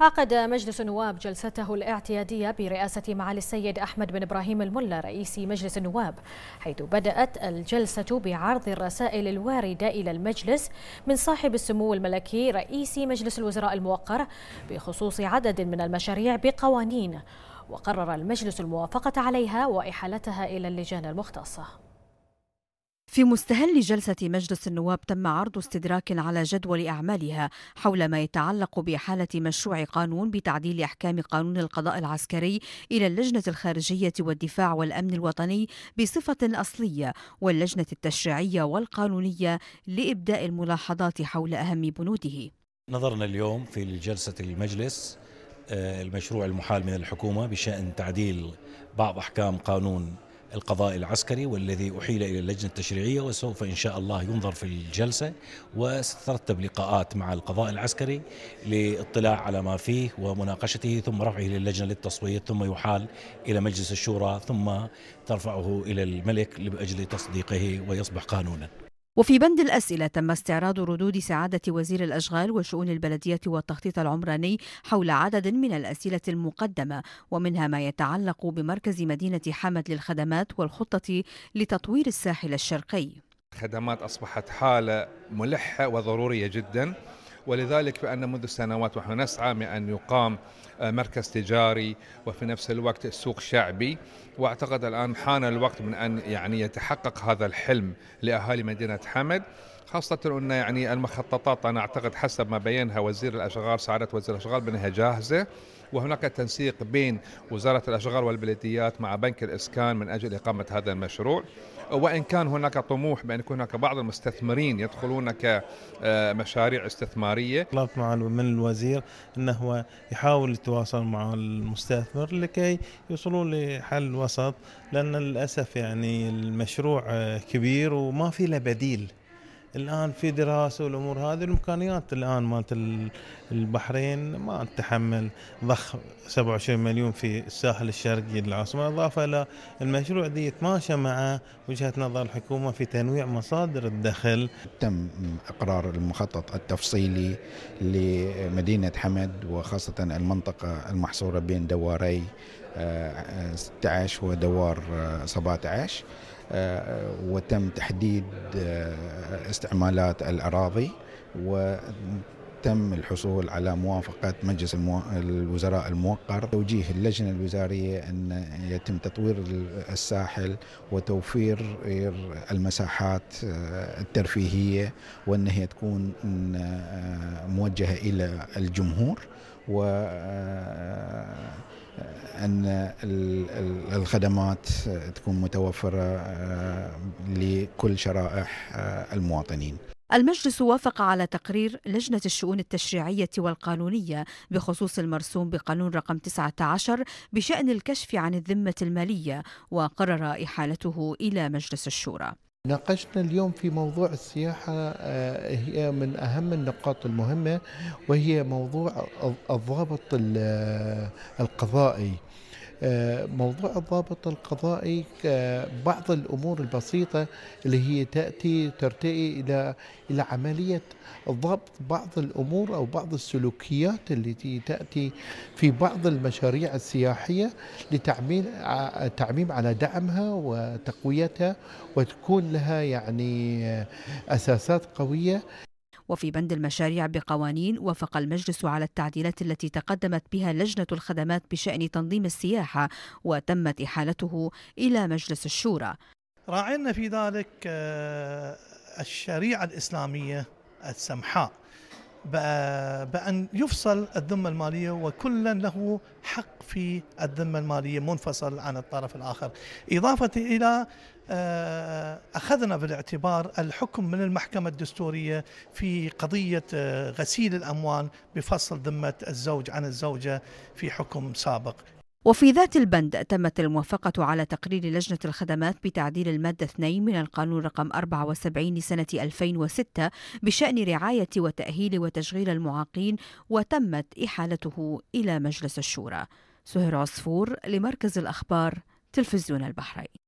عقد مجلس النواب جلسته الاعتيادية برئاسة معالي السيد أحمد بن إبراهيم الملا رئيس مجلس النواب حيث بدأت الجلسة بعرض الرسائل الواردة إلى المجلس من صاحب السمو الملكي رئيس مجلس الوزراء الموقر بخصوص عدد من المشاريع بقوانين وقرر المجلس الموافقة عليها وإحالتها إلى اللجان المختصة في مستهل جلسة مجلس النواب تم عرض استدراك على جدول أعمالها حول ما يتعلق بحالة مشروع قانون بتعديل أحكام قانون القضاء العسكري إلى اللجنة الخارجية والدفاع والأمن الوطني بصفة أصلية واللجنة التشريعية والقانونية لإبداء الملاحظات حول أهم بنوده نظرنا اليوم في جلسة المجلس آه، المشروع المحال من الحكومة بشأن تعديل بعض أحكام قانون القضاء العسكري والذي أحيل إلى اللجنة التشريعية وسوف إن شاء الله ينظر في الجلسة وسترتب لقاءات مع القضاء العسكري للاطلاع على ما فيه ومناقشته ثم رفعه للجنة للتصويت ثم يحال إلى مجلس الشورى ثم ترفعه إلى الملك لأجل تصديقه ويصبح قانونا وفي بند الأسئلة تم استعراض ردود سعادة وزير الأشغال وشؤون البلدية والتخطيط العمراني حول عدد من الأسئلة المقدمة ومنها ما يتعلق بمركز مدينة حمد للخدمات والخطة لتطوير الساحل الشرقي. الخدمات أصبحت حالة ملحة وضرورية جداً ولذلك فأن منذ سنوات ونحن نسعى من أن يقام آه، مركز تجاري وفي نفس الوقت سوق شعبي واعتقد الان حان الوقت من ان يعني يتحقق هذا الحلم لاهالي مدينه حمد خاصة أن يعني المخططات أنا أعتقد حسب ما بينها وزير الأشغال سعادة وزير الأشغال بأنها جاهزة وهناك تنسيق بين وزارة الأشغال والبلديات مع بنك الإسكان من أجل إقامة هذا المشروع وإن كان هناك طموح بأن يكون هناك بعض المستثمرين يدخلون كمشاريع آه، استثمارية طلبت مع من الوزير أنه هو يحاول يتواصل مع المستثمر لكي يوصلوا لحل وسط لأن للأسف يعني المشروع آه، كبير وما في له بديل الان في دراسه والامور هذه الامكانيات الان مالت البحرين ما تتحمل ضخ 27 مليون في الساحل الشرقي للعاصمه اضافه الى المشروع دي يتماشى مع وجهه نظر الحكومه في تنويع مصادر الدخل. تم اقرار المخطط التفصيلي لمدينه حمد وخاصه المنطقه المحصوره بين دواري 16 آه، آه، ودوار 17 آه، آه، وتم تحديد آه، استعمالات الأراضي وتم الحصول على موافقة مجلس المو... الوزراء الموقر توجيه اللجنة الوزارية أن يتم تطوير الساحل وتوفير المساحات آه، الترفيهية وأن هي تكون موجهة إلى الجمهور و ان الخدمات تكون متوفره آه، لكل شرائح آه، المواطنين المجلس وافق على تقرير لجنة الشؤون التشريعية والقانونية بخصوص المرسوم بقانون رقم 19 بشأن الكشف عن الذمة المالية وقرر إحالته إلى مجلس الشورى. ناقشنا اليوم في موضوع السياحة آه، هي من أهم النقاط المهمة وهي موضوع الضابط آه، القضائي آه، موضوع الضابط القضائي آه، بعض الامور البسيطه اللي هي تاتي ترتئي الى الى عمليه ضبط بعض الامور او بعض السلوكيات التي تاتي في بعض المشاريع السياحيه لتعميم آه، تعميم على دعمها وتقويتها وتكون لها يعني اساسات قويه وفي بند المشاريع بقوانين وافق المجلس على التعديلات التي تقدمت بها لجنة الخدمات بشأن تنظيم السياحة وتمت إحالته إلى مجلس الشورى راعينا في ذلك آه، الشريعة الإسلامية السمحاء بأن يفصل الذمة المالية وكلا له حق في الذمة المالية منفصل عن الطرف الآخر إضافة إلى آه، أخذنا بالاعتبار الحكم من المحكمة الدستورية في قضية آه، غسيل الأموال بفصل ذمة الزوج عن الزوجة في حكم سابق وفي ذات البند تمت الموافقة على تقرير لجنة الخدمات بتعديل المادة 2 من القانون رقم 74 لسنة 2006 بشأن رعاية وتأهيل وتشغيل المعاقين وتمت إحالته إلى مجلس الشورى سهر عصفور لمركز الأخبار تلفزيون البحرين